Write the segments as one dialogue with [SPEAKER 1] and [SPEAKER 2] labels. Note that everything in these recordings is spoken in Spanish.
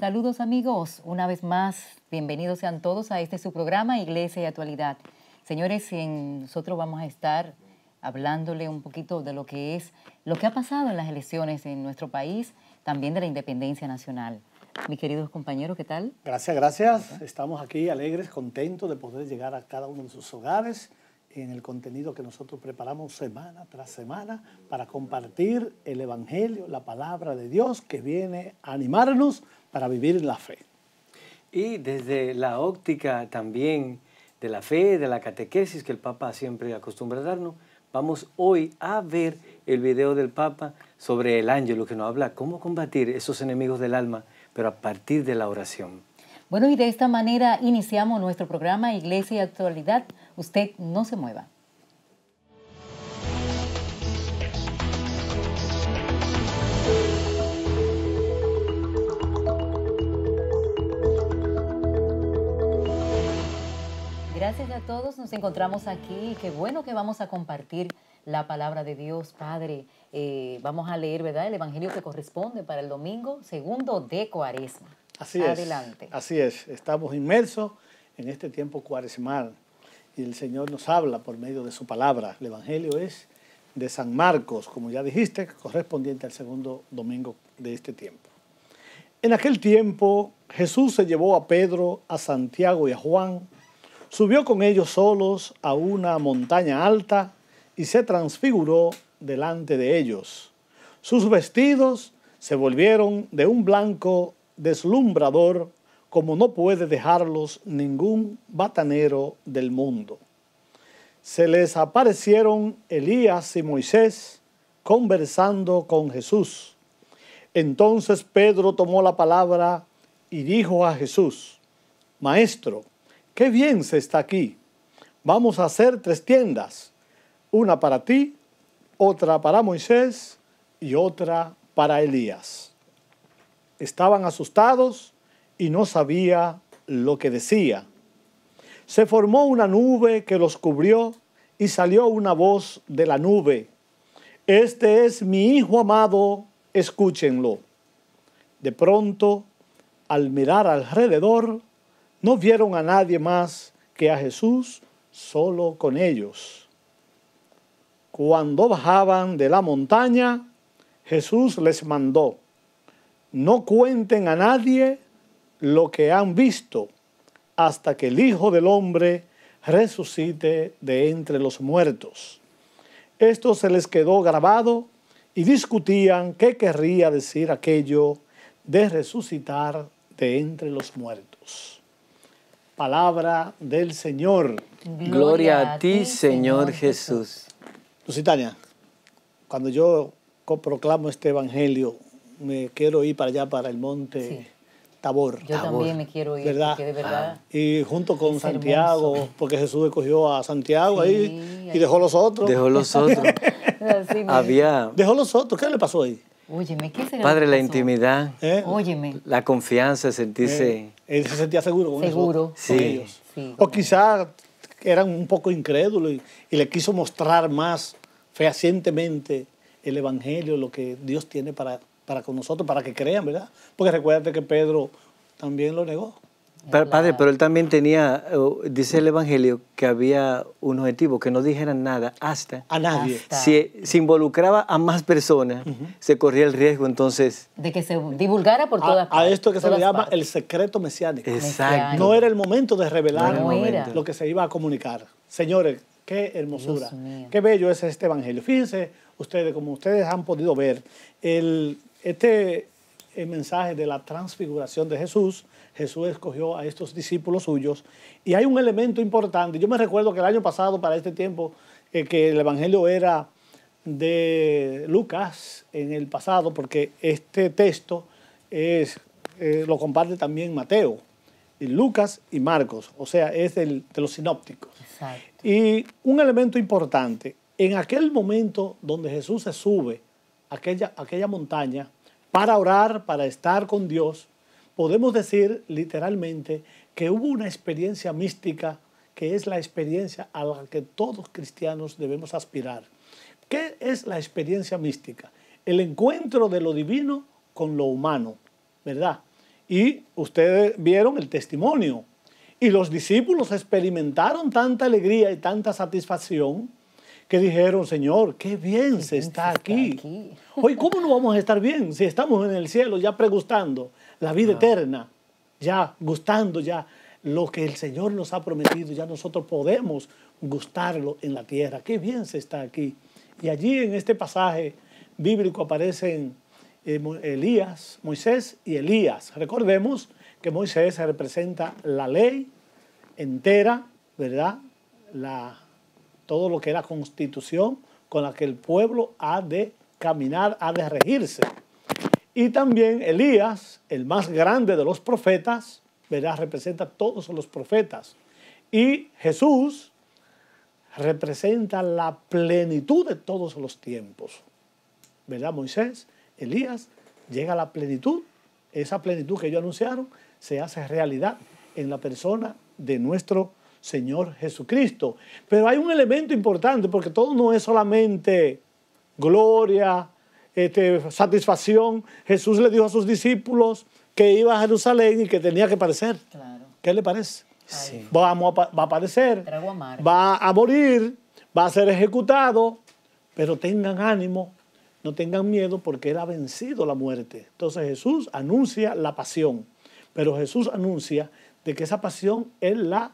[SPEAKER 1] Saludos amigos, una vez más, bienvenidos sean todos a este su programa Iglesia y Actualidad. Señores, nosotros vamos a estar hablándole un poquito de lo que es, lo que ha pasado en las elecciones en nuestro país, también de la independencia nacional. Mis queridos compañeros, ¿qué tal?
[SPEAKER 2] Gracias, gracias. Estamos aquí alegres, contentos de poder llegar a cada uno de sus hogares en el contenido que nosotros preparamos semana tras semana para compartir el Evangelio, la palabra de Dios que viene a animarnos
[SPEAKER 3] para vivir la fe. Y desde la óptica también de la fe, de la catequesis que el Papa siempre acostumbra a darnos, vamos hoy a ver el video del Papa sobre el ángel, lo que nos habla cómo combatir esos enemigos del alma, pero a partir de la oración.
[SPEAKER 1] Bueno, y de esta manera iniciamos nuestro programa Iglesia y Actualidad. Usted no se mueva. Gracias a todos, nos encontramos aquí. Qué bueno que vamos a compartir la palabra de Dios, Padre. Eh, vamos a leer, ¿verdad? El Evangelio que corresponde para el domingo segundo de Cuaresma. Así Adelante.
[SPEAKER 2] Así es. Estamos inmersos en este tiempo cuaresmal y el Señor nos habla por medio de su palabra. El Evangelio es de San Marcos, como ya dijiste, correspondiente al segundo domingo de este tiempo. En aquel tiempo Jesús se llevó a Pedro, a Santiago y a Juan Subió con ellos solos a una montaña alta y se transfiguró delante de ellos. Sus vestidos se volvieron de un blanco deslumbrador como no puede dejarlos ningún batanero del mundo. Se les aparecieron Elías y Moisés conversando con Jesús. Entonces Pedro tomó la palabra y dijo a Jesús, Maestro, Qué bien se está aquí. Vamos a hacer tres tiendas. Una para ti, otra para Moisés y otra para Elías. Estaban asustados y no sabía lo que decía. Se formó una nube que los cubrió y salió una voz de la nube. Este es mi Hijo amado, escúchenlo. De pronto, al mirar alrededor, no vieron a nadie más que a Jesús solo con ellos. Cuando bajaban de la montaña, Jesús les mandó, no cuenten a nadie lo que han visto hasta que el Hijo del Hombre resucite de entre los muertos. Esto se les quedó grabado y discutían qué querría decir aquello de resucitar de entre los muertos palabra del Señor. Gloria, a ti, Señor, Jesús. Lusitania, cuando yo proclamo este evangelio, me quiero ir para allá, para el monte Tabor. Yo también me
[SPEAKER 1] quiero ir, ¿verdad? Ah.
[SPEAKER 2] Y junto con Santiago, porque Jesús escogió a Santiago ahí y dejó los otros. Dejó los otros. Había.
[SPEAKER 3] Dejó los otros. ¿Qué le pasó ahí?
[SPEAKER 1] Óyeme, ¿qué será? Padre,
[SPEAKER 3] la intimidad. ¿Eh? La confianza, sentirse. Eh, él se sentía seguro con Seguro. sí. ellos.
[SPEAKER 2] o quizás eran un poco incrédulos y, le quiso mostrar más fehacientemente el Evangelio, lo que Dios tiene para, para con nosotros, para que crean, ¿verdad? Porque recuérdate que Pedro también lo negó
[SPEAKER 3] padre, pero él también tenía, dice el Evangelio, que había un objetivo, que no dijeran nada hasta... A nadie. Si se involucraba a más personas, se corría el riesgo entonces...
[SPEAKER 1] De que se divulgara por todas partes. A
[SPEAKER 3] esto que se le llama el secreto mesiánico. Exacto. No era el momento de revelar
[SPEAKER 1] lo que se
[SPEAKER 2] iba a comunicar. Señores, qué hermosura, qué bello es este Evangelio. Fíjense ustedes, como ustedes han podido ver, el, este eh, mensaje de la transfiguración de Jesús Jesús escogió a estos discípulos suyos. Y hay un elemento importante. Yo me recuerdo que el año pasado, para este tiempo, eh, que el Evangelio era de Lucas en el pasado, porque este texto es, eh, lo comparte también Mateo, y Lucas y Marcos, o sea, es de los sinópticos. Y un elemento importante, en aquel momento donde Jesús se sube a aquella, aquella montaña para orar, para estar con Dios, podemos decir literalmente que hubo una experiencia mística que es la experiencia a la que todos cristianos debemos aspirar. ¿Qué es la experiencia mística? El encuentro de lo divino con lo humano, ¿verdad? Y ustedes vieron el testimonio. Y los discípulos experimentaron tanta alegría y tanta satisfacción que dijeron, Señor, qué bien, se, está aquí. aquí. Hoy, ¿cómo no vamos a estar bien si estamos en el cielo ya pregustando? la vida eterna, ya gustando ya lo que el Señor nos ha prometido, ya nosotros podemos gustarlo en la tierra. Qué bien se está aquí. Y allí en este pasaje bíblico aparecen eh, Elías, Moisés y Elías. Recordemos que Moisés representa la ley entera, ¿verdad? La, todo lo que es la constitución con la que el pueblo ha de caminar, ha de regirse. Y también Elías, el más grande de los profetas, ¿verdad? representa a todos los profetas. Y Jesús representa la plenitud de todos los tiempos. ¿Verdad? Moisés, Elías, llega a la plenitud. Esa plenitud que ellos anunciaron se hace realidad en la persona de nuestro Señor Jesucristo. Pero hay un elemento importante porque todo no es solamente gloria, este, satisfacción, Jesús le dijo a sus discípulos que iba a Jerusalén y que tenía que parecer. ¿Qué le parece? va a aparecer, va a morir, va a ser ejecutado, pero tengan ánimo, no tengan miedo porque él ha vencido la muerte. Entonces Jesús anuncia la pasión, pero Jesús anuncia de que esa pasión él la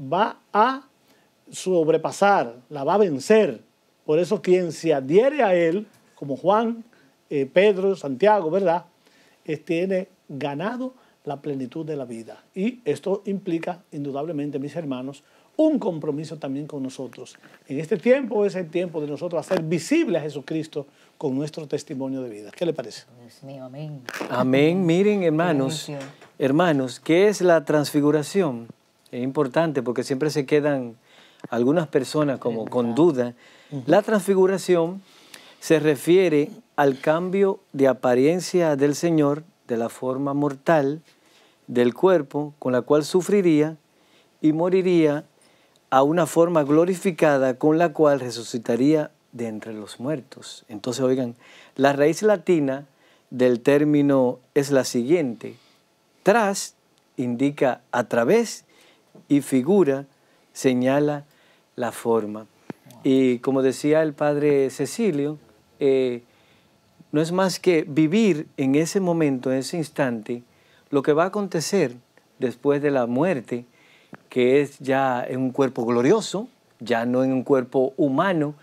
[SPEAKER 2] va a sobrepasar, la va a vencer. Por eso quien se adhiere a él como Juan, eh, Pedro, Santiago, ¿verdad? Eh, tiene ganado la plenitud de la vida. Y esto implica, indudablemente, mis hermanos, un compromiso también con nosotros. En este tiempo es el tiempo de nosotros hacer visible a Jesucristo con nuestro testimonio de vida. ¿Qué le parece? Dios mío, amén. Amén.
[SPEAKER 3] Miren, hermanos, hermanos, ¿qué es la transfiguración? Es importante porque siempre se quedan algunas personas como con duda. La transfiguración se refiere al cambio de apariencia del Señor, de la forma mortal del cuerpo con la cual sufriría y moriría a una forma glorificada con la cual resucitaría de entre los muertos. Entonces, oigan, la raíz latina del término es la siguiente. Tras indica a través y figura señala la forma. Y como decía el padre Cecilio, eh, no es más que vivir en ese momento, en ese instante, lo que va a acontecer después de la muerte, que es ya en un cuerpo glorioso, ya no en un cuerpo humano,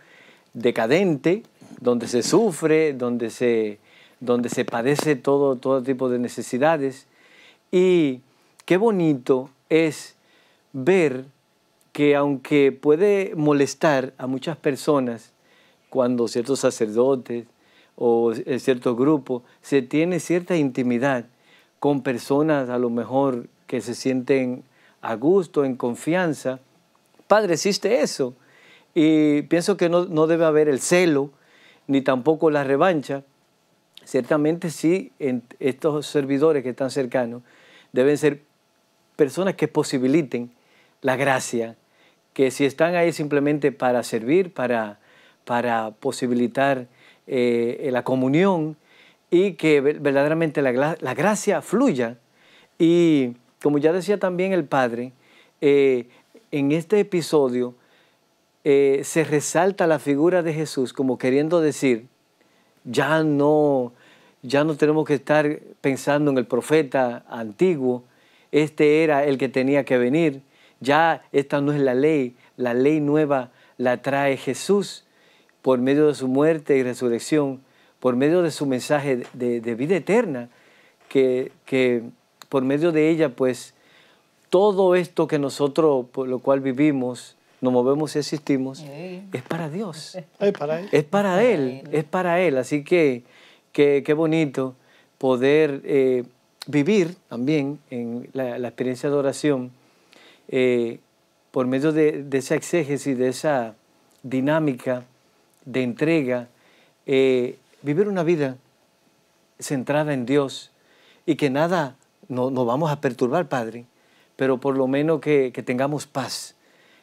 [SPEAKER 3] decadente, donde se sufre, donde se, donde se padece todo, todo tipo de necesidades. Y qué bonito es ver que aunque puede molestar a muchas personas cuando ciertos sacerdotes o eh, ciertos grupos se tiene cierta intimidad con personas a lo mejor que se sienten a gusto, en confianza. Padre, existe eso. Y pienso que no, debe haber el celo, ni tampoco la revancha. Ciertamente sí, estos servidores que están cercanos deben ser personas que posibiliten la gracia, que si están ahí simplemente para servir, para para posibilitar eh, la comunión y que verdaderamente la, gracia fluya. Y como ya decía también el Padre, eh, en este episodio eh, se resalta la figura de Jesús como queriendo decir, ya no, ya no tenemos que estar pensando en el profeta antiguo, este era el que tenía que venir, ya esta no es la ley, la ley nueva la trae Jesús por medio de su muerte y resurrección, por medio de su mensaje de, vida eterna, que, por medio de ella, pues, todo esto que nosotros, por lo cual vivimos, nos movemos y existimos, es para Dios. Es para Él. Es para Él, es para Él. Así que qué bonito poder eh, vivir también en la, experiencia de oración eh, por medio de, de esa exégesis, de esa dinámica de entrega, eh, vivir una vida centrada en Dios y que nada nos vamos a perturbar, Padre, pero por lo menos que, que tengamos paz,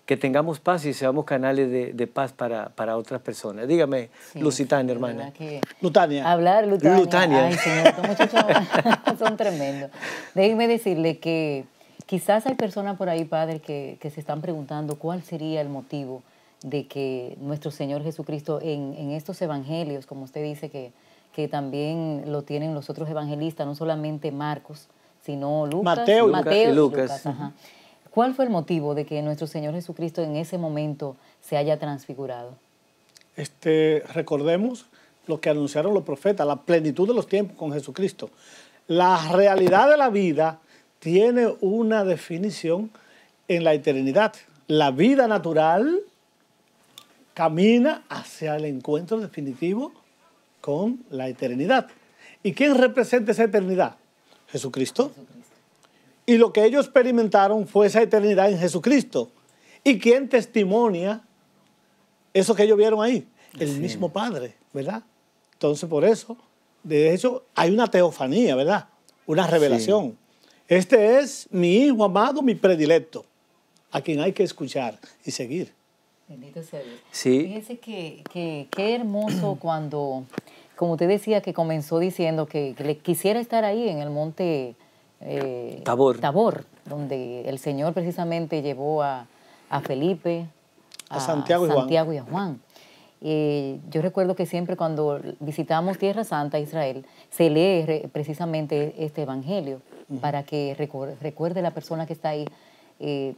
[SPEAKER 3] que tengamos paz y seamos canales de, de paz para, para, otras personas. Dígame, sí, hermana. Lutania.
[SPEAKER 1] Hablar, Lutania. Ay, señor, muchachos son tremendos. Déjeme decirle que quizás hay personas por ahí, Padre, que, que se están preguntando cuál sería el motivo de que nuestro Señor Jesucristo en, estos evangelios, como usted dice que, que, también lo tienen los otros evangelistas, no solamente Marcos, sino Lucas, Mateo, Mateo y Lucas. ¿Cuál fue el motivo de que nuestro Señor Jesucristo en ese momento se haya transfigurado?
[SPEAKER 2] Este, recordemos lo que anunciaron los profetas, la plenitud de los tiempos con Jesucristo.
[SPEAKER 1] La realidad
[SPEAKER 2] de la vida tiene una definición en la eternidad. La vida natural camina hacia el encuentro definitivo con la eternidad. ¿Y quién representa esa eternidad? Jesucristo. Y lo que ellos experimentaron fue esa eternidad en Jesucristo. ¿Y quién testimonia eso que ellos vieron ahí? El mismo Padre, ¿verdad? Entonces, por eso, de hecho, hay una teofanía, ¿verdad? Una revelación. Este es mi hijo amado, mi predilecto, a quien hay que escuchar y seguir.
[SPEAKER 1] Bendito sea Dios. Sí. que, que, hermoso cuando, como usted decía, que comenzó diciendo que, le quisiera estar ahí en el monte eh, Tabor. donde el Señor precisamente llevó a, Felipe,
[SPEAKER 4] a, Santiago, y, y
[SPEAKER 1] a Juan. Eh, yo recuerdo que siempre cuando visitamos Tierra Santa, Israel, se lee precisamente este Evangelio para que recuerde la persona que está ahí. Eh,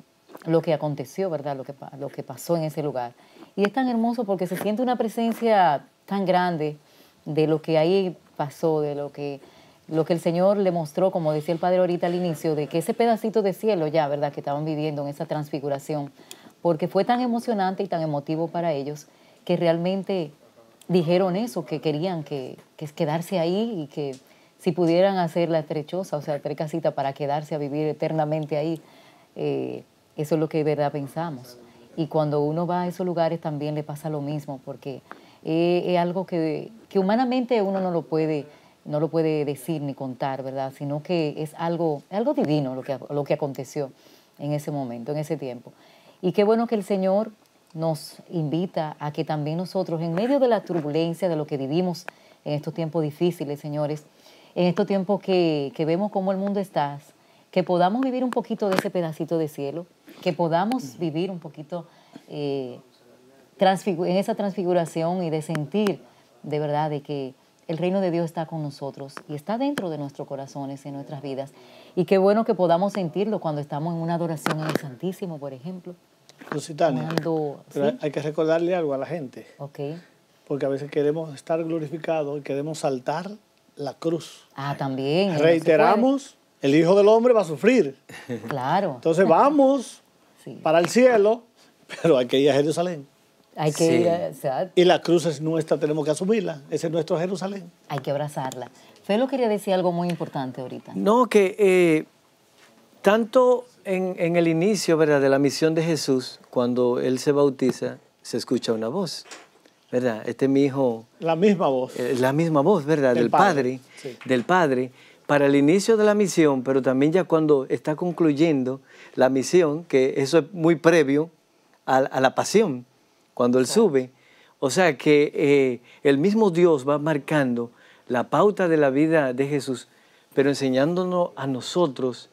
[SPEAKER 1] lo que aconteció, ¿verdad? Lo que, lo que pasó en ese lugar. Y es tan hermoso porque se siente una presencia tan grande de lo que ahí pasó, de lo que, lo que el Señor le mostró, como decía el Padre ahorita al inicio, de que ese pedacito de cielo ya, ¿verdad?, que estaban viviendo en esa transfiguración, porque fue tan emocionante y tan emotivo para ellos que realmente dijeron eso, que querían que, que quedarse ahí y que si pudieran hacer la estrechosa, o sea, tres casitas para quedarse a vivir eternamente ahí. Eh, eso es lo que verdad pensamos. Y cuando uno va a esos lugares también le pasa lo mismo, porque eh, es algo que, que, humanamente uno no lo puede no lo puede decir ni contar, ¿verdad? Sino que es algo, algo divino lo que, lo que aconteció en ese momento, en ese tiempo. Y qué bueno que el Señor nos invita a que también nosotros, en medio de la turbulencia, de lo que vivimos en estos tiempos difíciles, señores, en estos tiempos que, que vemos cómo el mundo está, que podamos vivir un poquito de ese pedacito de cielo, que podamos vivir un poquito eh, en esa transfiguración y de sentir de verdad de que el reino de Dios está con nosotros y está dentro de nuestros corazones, y nuestras vidas. Y qué bueno que podamos sentirlo cuando estamos en una adoración en el Santísimo, por ejemplo.
[SPEAKER 2] Lusitania, pero hay que recordarle algo a la gente. Ok. Porque a veces queremos estar glorificados y queremos saltar la cruz. Ah, también. Eh, Reiteramos, el Hijo del Hombre va a sufrir. Claro. Entonces vamos para el cielo, pero hay que ir a Jerusalén.
[SPEAKER 1] Hay que ir a,
[SPEAKER 2] Y la cruz es nuestra, tenemos que asumirla.
[SPEAKER 1] Ese es nuestro Jerusalén. Hay que abrazarla. Felo quería decir algo muy importante ahorita.
[SPEAKER 3] No, que eh, tanto en, el inicio ¿verdad? de la misión de Jesús, cuando él se bautiza, se escucha una voz. ¿Verdad? Este es mi hijo. La misma voz. Eh, la misma voz, ¿verdad? Del, Padre. Del Padre para el inicio de la misión, pero también ya cuando está concluyendo la misión, que eso es muy previo a, la pasión, cuando Él sube. O sea que eh, el mismo Dios va marcando la pauta de la vida de Jesús, pero enseñándonos a nosotros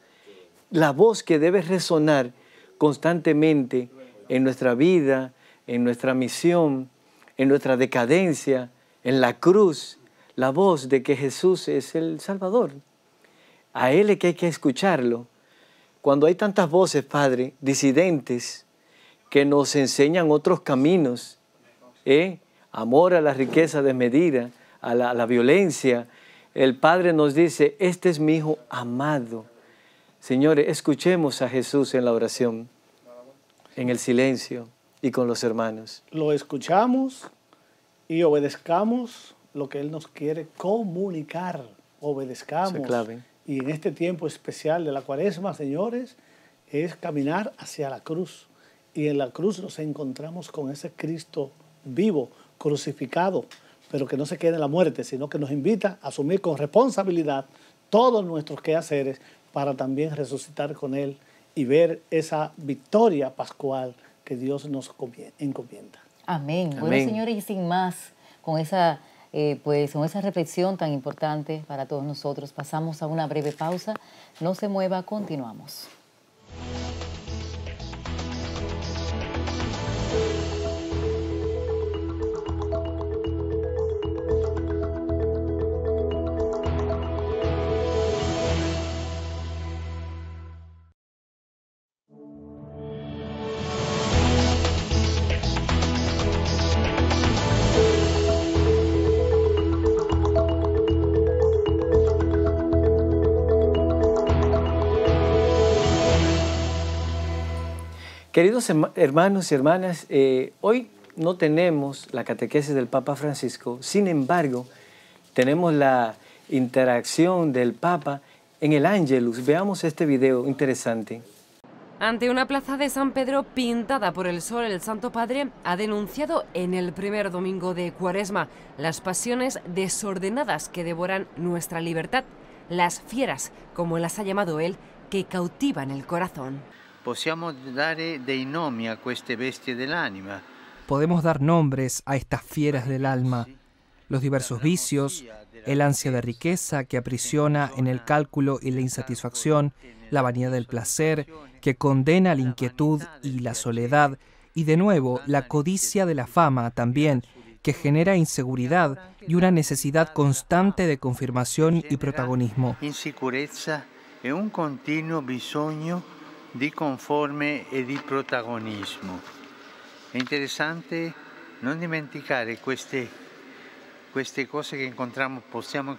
[SPEAKER 3] la voz que debe resonar constantemente en nuestra vida, en nuestra misión, en nuestra decadencia, en la cruz, la voz de que Jesús es el Salvador. A Él es que hay que escucharlo. Cuando hay tantas voces, Padre, disidentes, que nos enseñan otros caminos, ¿eh? amor a la riqueza desmedida, a a la violencia, el Padre nos dice, este es mi Hijo amado. Señores, escuchemos a Jesús en la oración, en el silencio y con los hermanos.
[SPEAKER 2] Lo escuchamos y obedezcamos lo que Él nos quiere comunicar. Obedezcamos. Y en este tiempo especial de la cuaresma, señores, es caminar hacia la cruz. Y en la cruz nos encontramos con ese Cristo vivo, crucificado, pero que no se quede en la muerte, sino que nos invita a asumir con responsabilidad todos nuestros quehaceres para también resucitar con Él y ver esa victoria pascual que Dios nos encomienda.
[SPEAKER 1] Amén. Amén. Bueno, señores, y sin más, con esa eh, pues con esa reflexión tan importante para todos nosotros, pasamos a una breve pausa. No se mueva, continuamos.
[SPEAKER 3] Queridos hermanos y hermanas, eh, hoy no tenemos la catequesis del Papa Francisco, sin embargo, tenemos la interacción del Papa en el Angelus. Veamos este video interesante.
[SPEAKER 4] Ante una plaza de San Pedro pintada por el sol, el Santo Padre ha denunciado en el primer domingo de Cuaresma las pasiones desordenadas que devoran nuestra libertad, las fieras, como las ha llamado él, que cautivan el corazón
[SPEAKER 5] a
[SPEAKER 6] Podemos dar nombres a estas fieras del alma, los diversos vicios, el ansia de riqueza que aprisiona en el cálculo y la insatisfacción, la vanidad del placer que condena la inquietud y la soledad, y de nuevo la codicia de la fama también, que genera inseguridad y una necesidad constante de confirmación y protagonismo.
[SPEAKER 5] Inseguridad e un continuo bisogno di conforme y e di protagonismo. È interessante non dimenticare queste, queste cose che possiamo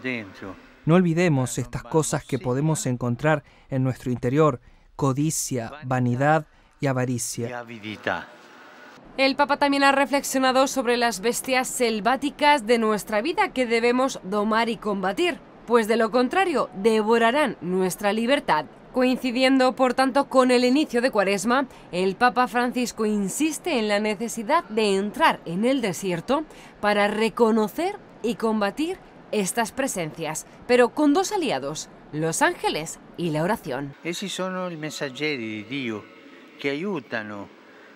[SPEAKER 5] dentro.
[SPEAKER 6] No olvidemos estas cosas que podemos encontrar en nuestro interior, codicia, vanidad y avaricia.
[SPEAKER 4] El Papa también ha reflexionado sobre las bestias selváticas de nuestra vida que debemos domar y combatir, pues de lo contrario devorarán nuestra libertad Coincidiendo, por tanto, con el inicio de Cuaresma, el Papa Francisco insiste en la necesidad de entrar en el desierto para reconocer y combatir estas presencias, pero con dos aliados, los ángeles y la oración.
[SPEAKER 5] Esos son los mensajeros de Dio que ayudan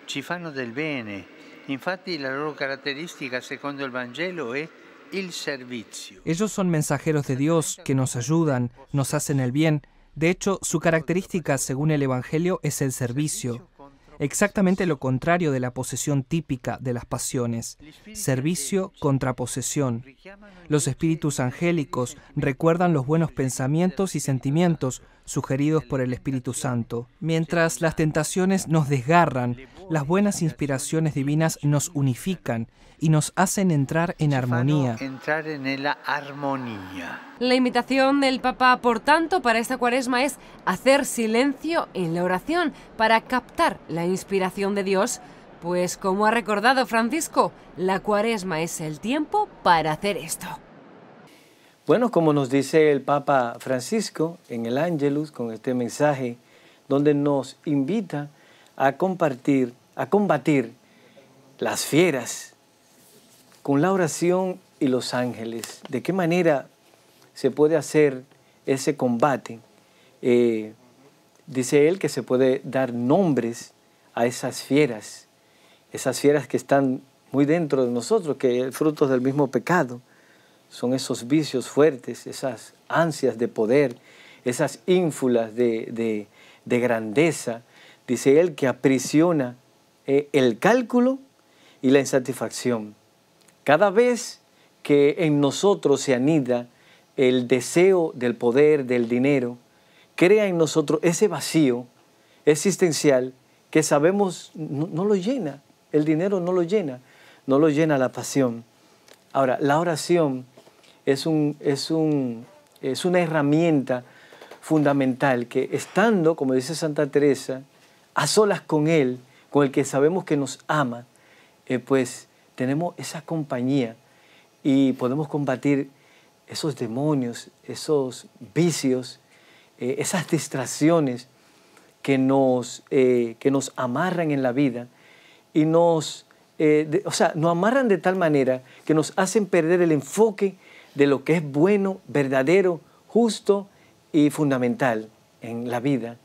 [SPEAKER 5] ci fanno del bene. Infatti la loro caratteristica, secondo il Vangelo, è el servicio.
[SPEAKER 6] Ellos son mensajeros de Dios que nos ayudan, nos hacen el bien de hecho, su característica, según el Evangelio, es el servicio, exactamente lo contrario de la posesión típica de las pasiones, servicio contra posesión. Los espíritus angélicos recuerdan los buenos pensamientos y sentimientos, sugeridos por el Espíritu Santo. Mientras las tentaciones nos desgarran, las buenas inspiraciones divinas nos unifican y nos hacen entrar en armonía.
[SPEAKER 5] entrar en La
[SPEAKER 4] invitación del Papa, por tanto, para esta cuaresma es hacer silencio en la oración para captar la inspiración de Dios. Pues como ha recordado Francisco, la cuaresma es el tiempo para hacer esto.
[SPEAKER 3] Bueno, como nos dice el Papa Francisco en el Ángelus con este mensaje, donde nos invita a compartir, a combatir las fieras con la oración y los ángeles. ¿De qué manera se puede hacer ese combate? Eh, dice él que se puede dar nombres a esas fieras, esas fieras que están muy dentro de nosotros, que es fruto del mismo pecado son esos vicios fuertes, esas ansias de poder, esas ínfulas de, grandeza. Dice él que aprisiona eh, el cálculo y la insatisfacción. Cada vez que en nosotros se anida el deseo del poder, del dinero, crea en nosotros ese vacío existencial que sabemos no lo llena. El dinero no lo llena, no lo llena la pasión. Ahora, la oración es, es, una herramienta fundamental que estando, como dice Santa Teresa, a solas con Él, con el que sabemos que nos ama, eh, pues tenemos esa compañía y podemos combatir esos demonios, esos vicios, eh, esas distracciones que nos, eh, que nos amarran en la vida y nos, o sea, nos amarran de tal manera que nos hacen perder el enfoque de lo que es bueno, verdadero, justo y fundamental en la vida.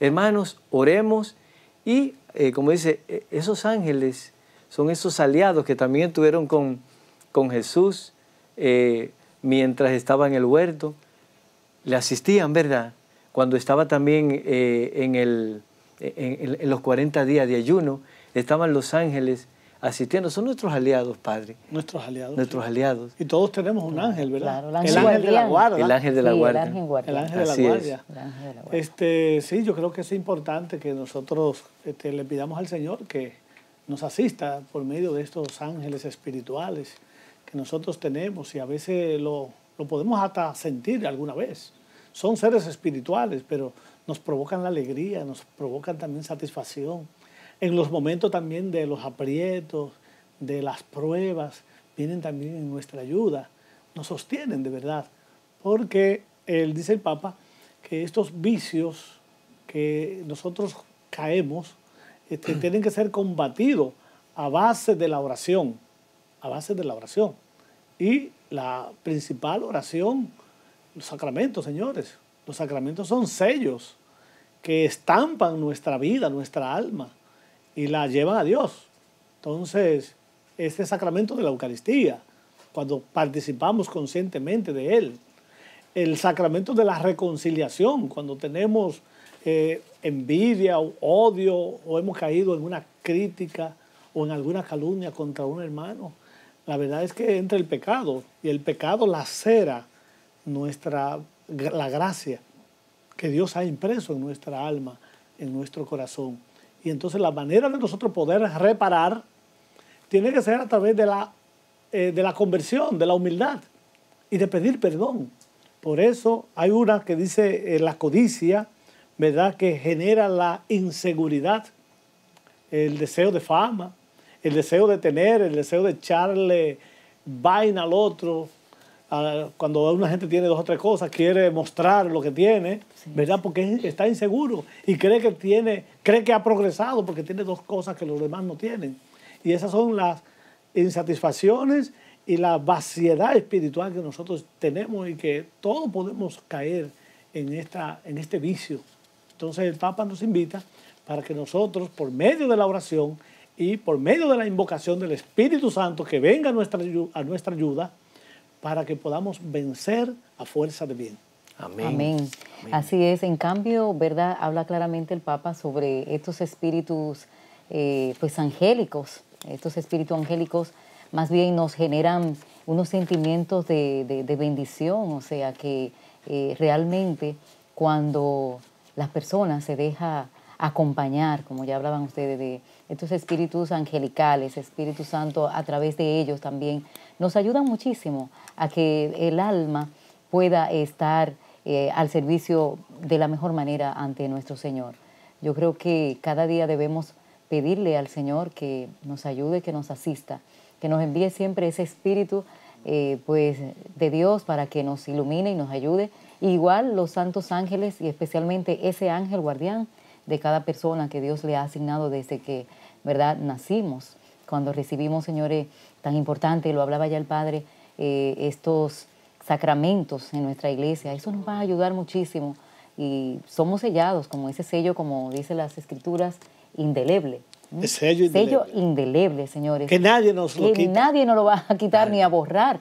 [SPEAKER 3] Hermanos, oremos y, eh, como dice, e, esos ángeles son esos aliados que también tuvieron con, Jesús eh, mientras estaba en el huerto. Le asistían, ¿verdad? Cuando estaba también eh, en, el, en, en los 40 días de ayuno, estaban los ángeles asistiendo. Son nuestros aliados, Padre. Nuestros aliados. Nuestros aliados. Y todos tenemos un ángel, ¿verdad?
[SPEAKER 2] el, ángel de la guardia. El ángel de la guardia. El ángel de la guardia. Este, sí, yo creo que es importante que nosotros este, le pidamos al Señor que nos asista por medio de estos ángeles espirituales que nosotros tenemos y a veces lo, lo podemos hasta sentir alguna vez. Son seres espirituales, pero nos provocan la alegría, nos provocan también satisfacción en los momentos también de los aprietos, de las pruebas, vienen también en nuestra ayuda, nos sostienen de verdad, porque él dice el Papa que estos vicios que nosotros caemos este, tienen que ser combatidos a base de la oración, a base de la oración. Y la principal oración, los sacramentos, señores, los sacramentos son sellos que estampan nuestra vida, nuestra alma y la llevan a Dios. Entonces, este sacramento de la Eucaristía, cuando participamos conscientemente de Él, el sacramento de la reconciliación, cuando tenemos eh, envidia o odio o hemos caído en una crítica o en alguna calumnia contra un hermano. La verdad es que entra el pecado y el pecado lacera nuestra, la gracia que Dios ha impreso en nuestra alma, en nuestro corazón. Y entonces la manera de nosotros poder reparar tiene que ser a través de la, eh, de la conversión, de la humildad y de pedir perdón. Por eso hay una que dice eh, la codicia, ¿verdad? Que genera la inseguridad, el deseo de fama, el deseo de tener, el deseo de echarle vaina al otro, cuando una gente tiene dos o tres cosas, quiere mostrar lo que tiene, ¿verdad? Porque está inseguro y cree que, tiene, cree que ha progresado porque tiene dos cosas que los demás no tienen. Y esas son las insatisfacciones y la vaciedad espiritual que nosotros tenemos y que todos podemos caer en, esta, en este vicio. Entonces el Papa nos invita para que nosotros, por medio de la oración y por medio de la invocación del Espíritu Santo que venga nuestra, a nuestra ayuda, para que podamos vencer a fuerza de bien. Amén. Amén.
[SPEAKER 1] Así es. En cambio, ¿verdad? Habla claramente el Papa sobre estos espíritus, eh, pues, angélicos. Estos espíritus angélicos más bien nos generan unos sentimientos de, bendición, o sea que eh, realmente cuando las personas se deja acompañar, como ya hablaban ustedes de, estos espíritus angelicales, Espíritu Santo, a través de ellos también, nos ayudan muchísimo a que el alma pueda estar eh, al servicio de la mejor manera ante nuestro Señor. Yo creo que cada día debemos pedirle al Señor que nos ayude, que nos asista, que nos envíe siempre ese espíritu eh, pues, de Dios para que nos ilumine y nos ayude. igual los santos ángeles y especialmente ese ángel guardián de cada persona que Dios le ha asignado desde que ¿verdad? Nacimos cuando recibimos, señores, tan importante, lo hablaba ya el Padre, eh, estos sacramentos en nuestra iglesia. Eso nos va a ayudar muchísimo y somos sellados como ese sello, como dicen las escrituras, indeleble. ¿Mm? El sello indeleble. indeleble, señores. Que nadie nos lo que nadie nos lo va a quitar ni a borrar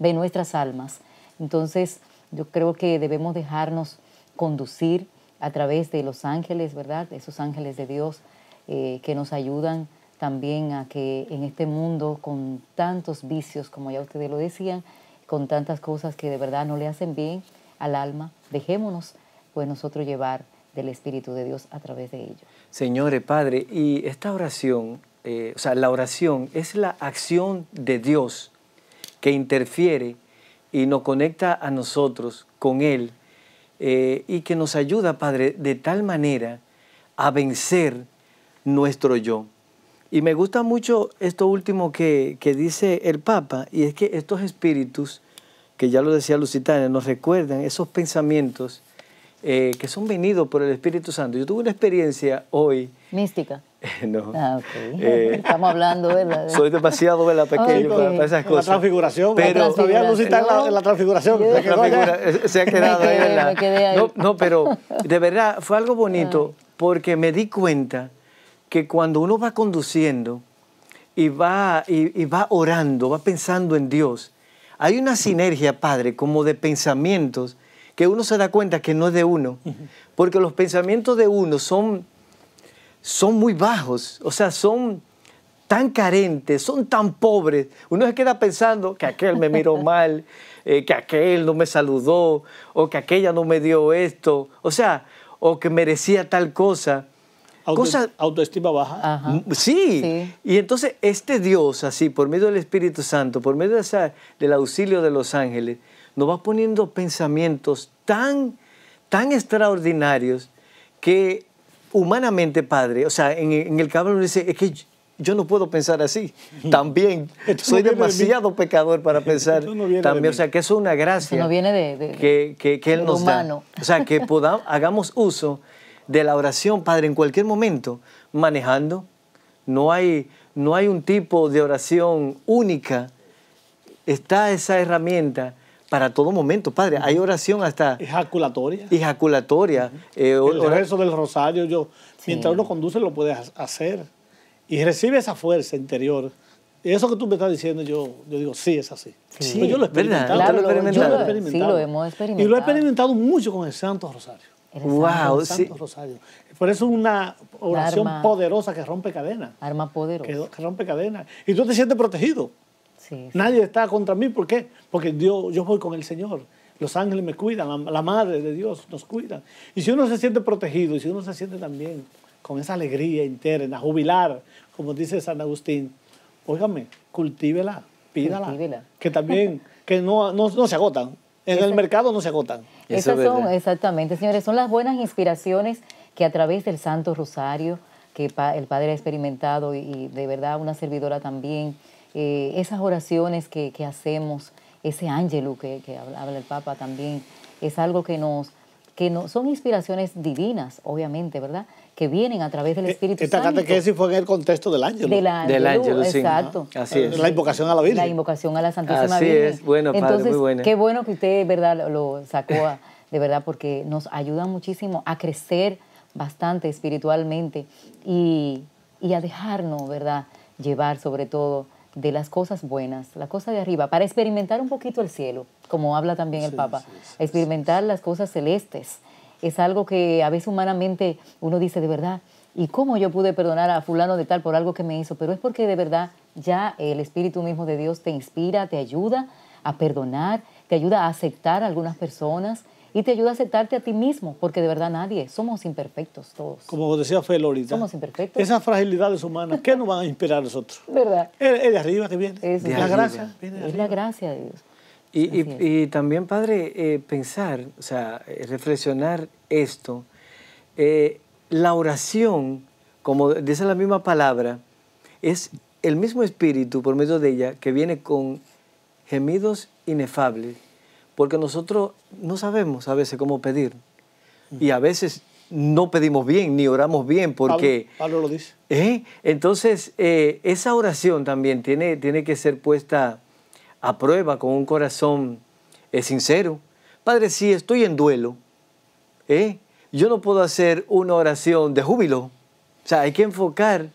[SPEAKER 1] de nuestras almas. Entonces, yo creo que debemos dejarnos conducir a través de los ángeles, ¿verdad? Esos ángeles de Dios eh, que nos ayudan también a que en este mundo con tantos vicios, como ya ustedes lo decían, con tantas cosas que de verdad no le hacen bien al alma, dejémonos pues nosotros llevar del Espíritu de Dios a través de ello.
[SPEAKER 3] Señores, Padre, y esta oración, eh, o sea, la oración es la acción de Dios que interfiere y nos conecta a nosotros con Él eh, y que nos ayuda, Padre, de tal manera a vencer nuestro yo. Y me gusta mucho esto último que, dice el Papa, y es que estos espíritus, que ya lo decía Lusitania, nos recuerdan esos pensamientos eh, que son venidos por el Espíritu Santo. Yo tuve una experiencia hoy. Mística. no. Ah, eh,
[SPEAKER 1] Estamos hablando, ¿verdad?
[SPEAKER 3] Soy demasiado, ¿verdad? Pequeño para, esas cosas. La transfiguración. Pero todavía Lusitana en
[SPEAKER 2] la, transfiguración.
[SPEAKER 3] se, ha quedado ahí, No, pero de verdad fue algo bonito ah. porque me di cuenta que cuando uno va conduciendo y va, y, va orando, va pensando en Dios, hay una sinergia, Padre, como de pensamientos que uno se da cuenta que no es de uno, porque los pensamientos de uno son, son muy bajos, o sea, son tan carentes, son tan pobres. Uno se queda pensando que aquel me miró mal, eh, que aquel no me saludó, o que aquella no me dio esto, o sea, o que merecía tal cosa. Autoestima baja. Mm, sí. Y entonces este Dios, así, por medio del Espíritu Santo, por medio de del auxilio de los ángeles, nos va poniendo pensamientos tan, tan extraordinarios que humanamente, Padre, o sea, en, en el cabrón dice, es que yo no puedo pensar así. También soy demasiado pecador para pensar también. O sea, que eso es una gracia. que no viene
[SPEAKER 1] de,
[SPEAKER 3] que, que, Él nos humano. da. O sea, que podamos, hagamos uso de la oración, Padre, en cualquier momento, manejando. No hay, no hay un tipo de oración única. Está esa herramienta para todo momento, Padre. Hay oración hasta... Ejaculatoria. Ejaculatoria. Eh, el rezo del rosario, yo, mientras uno conduce lo puedes hacer.
[SPEAKER 2] Y recibe esa fuerza interior. Eso que tú me estás diciendo, yo, yo digo, sí, es así. Sí, yo lo he experimentado. yo lo he Sí, lo hemos experimentado. Y lo he experimentado mucho con el Santo Rosario
[SPEAKER 1] wow,
[SPEAKER 2] Por eso es una oración poderosa que rompe cadenas. Arma poderosa. Que, rompe cadenas. Y tú te sientes protegido. Sí, Nadie está contra mí. ¿Por qué? Porque Dios, yo voy con el Señor. Los ángeles me cuidan, la, Madre de Dios nos cuida. Y si uno se siente protegido, y si uno se siente también con esa alegría interna, jubilar, como dice San Agustín, óigame, cultívela, pídala. Que también, que no, no se agotan. En el mercado no se agotan. Esas son,
[SPEAKER 1] exactamente, señores, son las buenas inspiraciones que a través del Santo Rosario, que el Padre ha experimentado y, de verdad una servidora también, eh, esas oraciones que, hacemos, ese ángelu que, habla, el Papa también, es algo que nos, que no, son inspiraciones divinas, obviamente, ¿verdad? que vienen a través del eh, Espíritu Esta Santo. que ese
[SPEAKER 2] fue en el contexto del ángel. Del ángel, exacto. Así es. La invocación a la Virgen. La
[SPEAKER 1] invocación a la Santísima Virgen. Así es,
[SPEAKER 2] bueno,
[SPEAKER 3] padre, muy bueno. qué
[SPEAKER 1] bueno que usted, verdad, lo sacó, de verdad, porque nos ayuda muchísimo a crecer bastante espiritualmente y, a dejarnos, ¿verdad?, llevar sobre todo de las cosas buenas, la cosa de arriba, para experimentar un poquito el cielo, como habla también el Papa, experimentar las cosas celestes es algo que a veces humanamente uno dice de verdad, ¿y cómo yo pude perdonar a fulano de tal por algo que me hizo? Pero es porque de verdad ya el Espíritu mismo de Dios te inspira, te ayuda a perdonar, te ayuda a aceptar a algunas personas y te ayuda a aceptarte a ti mismo, porque de verdad nadie, somos imperfectos todos.
[SPEAKER 2] Como decía Felorita. Somos imperfectos. Esas fragilidades humanas,
[SPEAKER 3] ¿qué nos van a inspirar a nosotros? ¿Verdad? Es de arriba que viene. Es la gracia. es la
[SPEAKER 1] gracia de Dios.
[SPEAKER 3] Y, también, padre, eh, pensar, o sea, eh, reflexionar esto, eh, la oración, como dice la misma palabra, es el mismo espíritu por medio de ella que viene con gemidos inefables, porque nosotros no sabemos a veces cómo pedir. Y a veces no pedimos bien, ni oramos bien, porque... Pablo, lo dice. Entonces, esa oración también tiene, tiene que ser puesta prueba, con un corazón sincero. Padre, sí estoy en duelo, ¿eh? yo no puedo hacer una oración de júbilo. O sea, hay que enfocar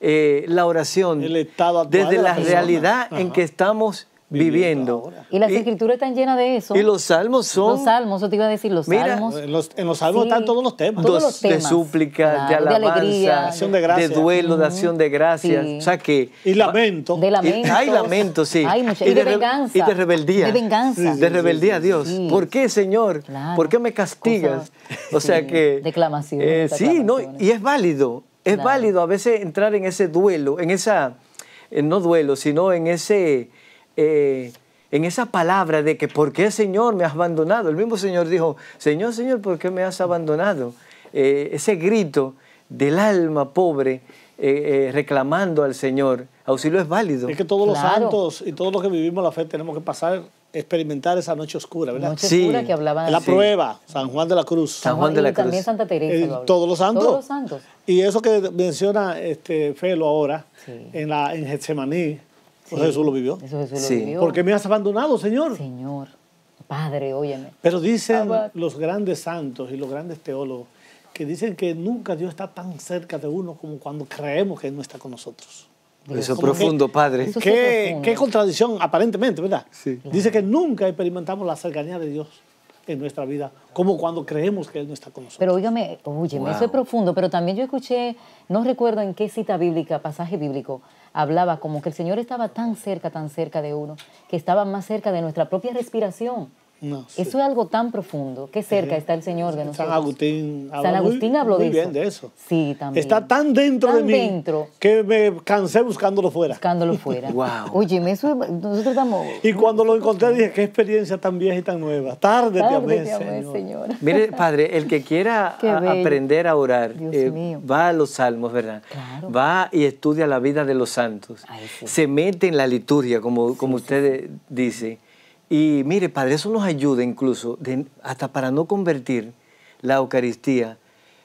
[SPEAKER 3] eh, la oración desde la, realidad en que estamos viviendo. Y las
[SPEAKER 1] escrituras están llenas de eso. Y los salmos son. Los salmos, yo te iba a decir, los salmos.
[SPEAKER 3] En los, salmos están todos los temas. Todos los temas. De súplica, de alabanza, de, alegría, de, duelo, de acción de gracias. O sea que. Y lamento. De lamento. Hay lamento, sí. y, de, venganza. Y de rebeldía. De venganza. de rebeldía a Dios. ¿Por qué, Señor? ¿Por qué me castigas? o sea que. Eh, Declamación. sí, no, y es válido. Es válido a veces entrar en ese duelo, en esa. Eh, no duelo, sino en ese eh, en esa palabra de que ¿por qué Señor me has abandonado? El mismo Señor dijo, Señor, Señor, ¿por qué me has abandonado? Eh, ese grito del alma pobre eh, reclamando al Señor, auxilio es válido. Es que todos los santos y todos los que vivimos la fe tenemos que pasar
[SPEAKER 2] experimentar esa noche oscura, ¿verdad? Noche oscura la prueba, San Juan de la Cruz. También Santa Teresa. todos los santos. Y eso que menciona este Felo ahora en la en Getsemaní, Jesús lo vivió. Eso sí. lo vivió. Porque me has abandonado,
[SPEAKER 1] Señor. Señor,
[SPEAKER 2] Padre, óyeme. Pero dicen los grandes santos y los grandes teólogos que dicen que nunca Dios está tan cerca de uno como cuando creemos que Él no está con nosotros.
[SPEAKER 4] Eso es profundo, Padre. qué,
[SPEAKER 2] contradicción, aparentemente, ¿verdad? Dice que nunca experimentamos la cercanía de Dios en nuestra vida, como cuando creemos que Él no está con
[SPEAKER 1] nosotros. Pero óyeme, óyeme, eso es profundo, pero también yo escuché, no recuerdo en qué cita bíblica, pasaje bíblico, hablaba como que el Señor estaba tan cerca, tan cerca de uno, que estaba más cerca de nuestra propia respiración. Eso es algo tan profundo. que cerca está el Señor de nosotros. San
[SPEAKER 2] Agustín, habló, San Agustín de, eso. Sí, también. Está
[SPEAKER 1] tan dentro de mí
[SPEAKER 2] que me cansé buscándolo fuera. Buscándolo fuera. wow.
[SPEAKER 1] Oye, eso, nosotros estamos...
[SPEAKER 2] Y cuando lo encontré dije, qué experiencia tan vieja y tan nueva. Tarde, te señor. Mire,
[SPEAKER 3] Padre, el que quiera aprender a orar, eh, va a los salmos, ¿verdad? Va y estudia la vida de los santos. Se mete en la liturgia, como, como usted dice y mire, Padre, eso nos ayuda incluso hasta para no convertir la Eucaristía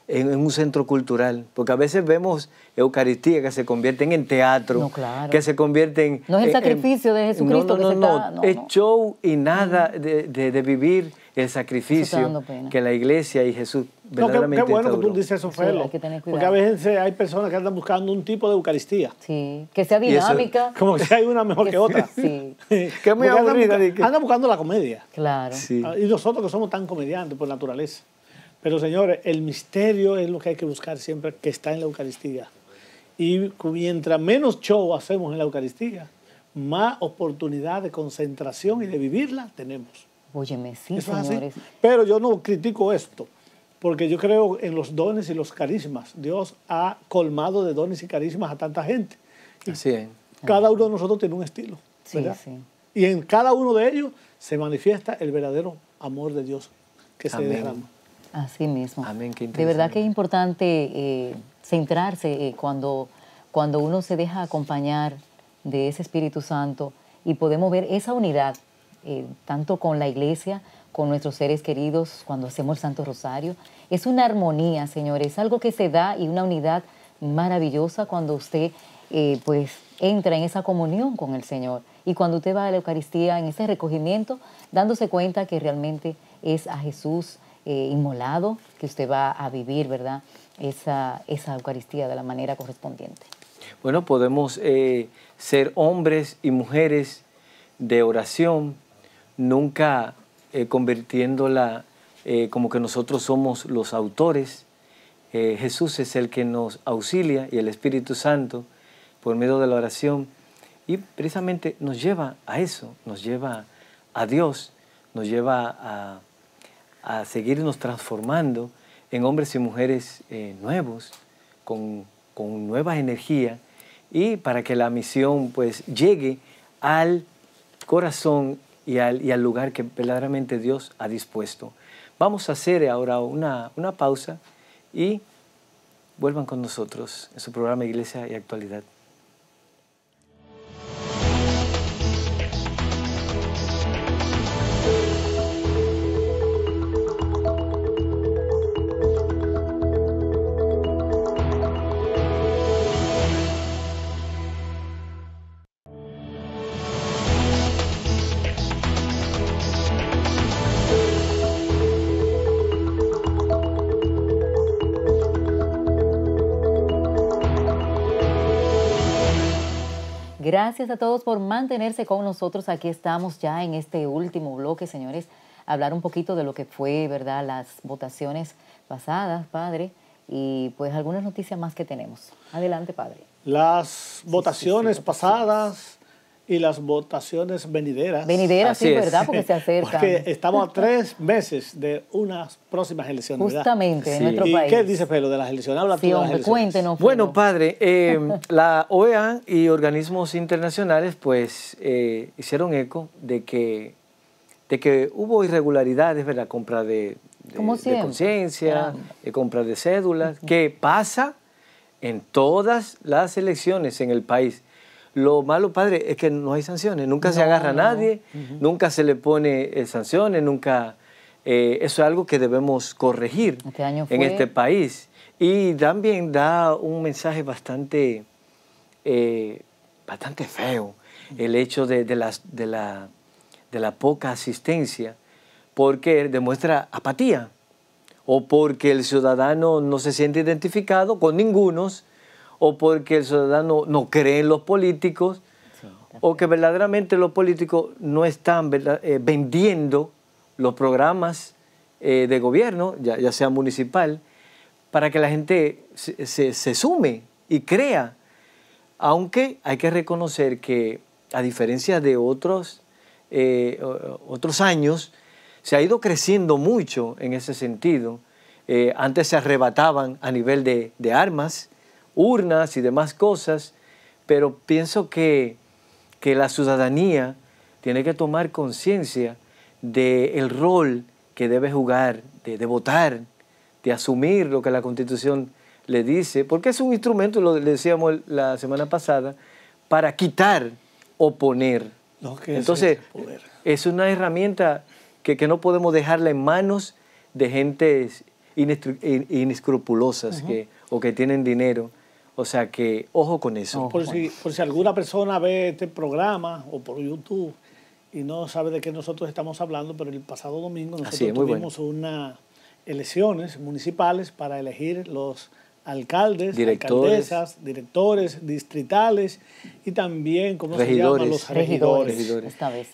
[SPEAKER 3] en, un centro cultural, porque a veces vemos Eucaristía que se convierte en teatro, que se convierte en… No es el sacrificio
[SPEAKER 4] de Jesucristo no, no, que se no, es
[SPEAKER 3] show y nada de vivir el sacrificio que la iglesia y Jesús no, qué, bueno que tú
[SPEAKER 2] dices eso, Felo. porque a veces hay personas que andan buscando un tipo de Eucaristía. Sí, que
[SPEAKER 1] sea dinámica. Como que
[SPEAKER 2] hay una mejor que, otra. Sí. que muy aburrida. Andan, buscando la comedia. Claro. Ah, y nosotros que somos tan comediantes por naturaleza. Pero señores, el misterio es lo que hay que buscar siempre que está en la Eucaristía. Y mientras menos show hacemos en la Eucaristía, más oportunidad de concentración y de vivirla tenemos. Óyeme, sí, Pero yo no critico esto porque yo creo en los dones y los carismas. Dios ha colmado de dones y carismas a tanta gente. Así Cada uno de nosotros tiene un estilo. Sí, Sí. Y en cada uno de ellos se manifiesta el verdadero amor de Dios que se derrama.
[SPEAKER 1] Así mismo.
[SPEAKER 3] Amén, de verdad
[SPEAKER 1] que es importante eh, centrarse eh, cuando, cuando uno se deja acompañar de ese Espíritu Santo y podemos ver esa unidad, eh, tanto con la iglesia, con nuestros seres queridos cuando hacemos el Santo Rosario. Es una armonía, señores, algo que se da y una unidad maravillosa cuando usted eh, pues entra en esa comunión con el Señor y cuando usted va a la Eucaristía en ese recogimiento, dándose cuenta que realmente es a Jesús eh, inmolado que usted va a vivir, ¿verdad? Esa, esa Eucaristía de la manera correspondiente.
[SPEAKER 3] Bueno, podemos eh, ser hombres y mujeres de oración, nunca eh, convirtiéndola eh, como que nosotros somos los autores. Eh, Jesús es el que nos auxilia y el Espíritu Santo por medio de la oración. Y precisamente nos lleva a eso, nos lleva a Dios, nos lleva a, seguirnos transformando en hombres y mujeres nuevos, con, nueva energía y para que la misión pues llegue al corazón y al, lugar que verdaderamente Dios ha dispuesto. Vamos a hacer ahora una pausa y vuelvan con nosotros en su programa Iglesia y Actualidad.
[SPEAKER 1] Gracias a todos por mantenerse con nosotros. Aquí estamos ya en este último bloque, señores, hablar un poquito de lo que fue, ¿verdad?, las votaciones pasadas, padre, y pues algunas noticias más que tenemos. Adelante, padre.
[SPEAKER 2] Las votaciones pasadas y las votaciones venideras. Venideras, sí, ¿verdad? Porque se
[SPEAKER 1] acercan. Porque estamos a tres
[SPEAKER 2] meses de unas próximas elecciones. Justamente,
[SPEAKER 1] en nuestro ¿Y país. ¿Qué
[SPEAKER 3] dice Pelo de las elecciones? Habla sí, Cuéntenos, bueno, padre, eh, la OEA y organismos internacionales pues eh, hicieron eco de que, de que hubo irregularidades en la compra de, de, de conciencia, de eh, compra de cédulas, que pasa en todas las elecciones en el país. Lo malo, padre, es que no hay sanciones. Nunca se agarra a nadie, nunca se le pone eh, sanciones, nunca... Eh, eso es algo que debemos corregir este en este país. Y también da un mensaje bastante, eh, bastante feo, el hecho de, de, la, de la poca asistencia, porque demuestra apatía o porque el ciudadano no se siente identificado con ningunos o porque el ciudadano no cree en los políticos, o que verdaderamente los políticos no están eh, vendiendo los programas eh, de gobierno, ya, sea municipal, para que la gente se, sume y crea. Aunque hay que reconocer que, a diferencia de otros, eh, otros años, se ha ido creciendo mucho en ese sentido. antes se arrebataban a nivel de, de armas, urnas y demás cosas, pero pienso que, la ciudadanía tiene que tomar conciencia del rol que debe jugar, de, votar, de asumir lo que la Constitución le dice, porque es un instrumento, lo decíamos la semana pasada, para quitar o poner. Entonces, es, una herramienta que, no podemos dejarla en manos de gentes inescrupulosas que, o que tienen dinero o sea que ojo con eso. por, si,
[SPEAKER 2] por si alguna persona ve este programa o por YouTube y no sabe de qué nosotros estamos hablando, pero el pasado domingo nosotros tuvimos unas elecciones municipales para elegir los alcaldes, alcaldesas, directores distritales y también, como se llaman? Los regidores.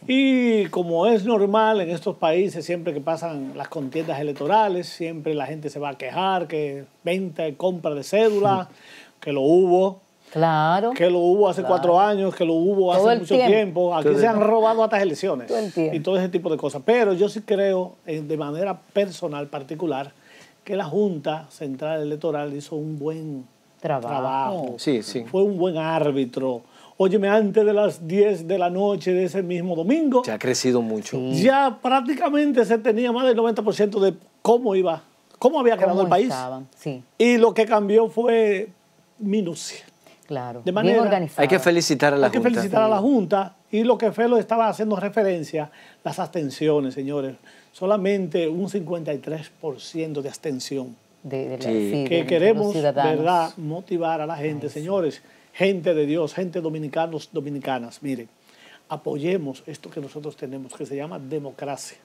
[SPEAKER 2] Y como es normal en estos países, siempre que pasan las contiendas electorales, siempre la gente se va a quejar que venta y compra de cédula. que lo hubo. Claro. Que lo hubo hace cuatro años, que lo hubo hace mucho tiempo. Aquí se han robado estas elecciones. y todo ese tipo de cosas. Pero yo sí creo, eh, de manera personal, particular, que la Junta Central Electoral hizo un buen trabajo.
[SPEAKER 3] Sí, sí. Fue
[SPEAKER 2] un buen árbitro. Óyeme, antes de las 10 de la noche de ese mismo domingo. Ya ha crecido mucho. Ya prácticamente se tenía más del 90% de cómo iba, cómo había quedado el país. Sí. Y lo que cambió fue minucia.
[SPEAKER 1] Claro, de manera, organizada.
[SPEAKER 2] Hay que felicitar a la Junta. que a la Junta. Y lo que Felo estaba haciendo referencia, las abstenciones, señores. Solamente un 53% de abstención. De, que queremos, ¿verdad?, motivar a la gente, señores. Gente de Dios, gente dominicanos, dominicanas. Miren, apoyemos esto que nosotros tenemos, que se llama democracia.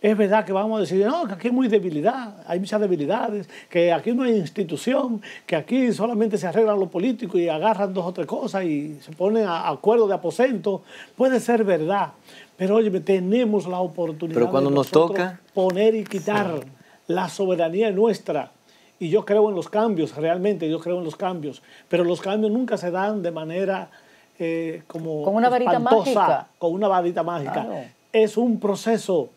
[SPEAKER 2] Es verdad que vamos a decir, no, que aquí hay muy debilidad, hay muchas debilidades, que aquí no hay institución, que aquí solamente se arreglan los políticos y agarran dos o tres cosas y se ponen a acuerdo de aposento. Puede ser verdad, pero oye, tenemos la oportunidad pero cuando de nos toca poner y quitar la soberanía nuestra. Y yo creo en los cambios, realmente yo creo en los cambios, pero los cambios nunca se dan de manera eh, como... Con una varita mágica. Con una varita mágica. Es un proceso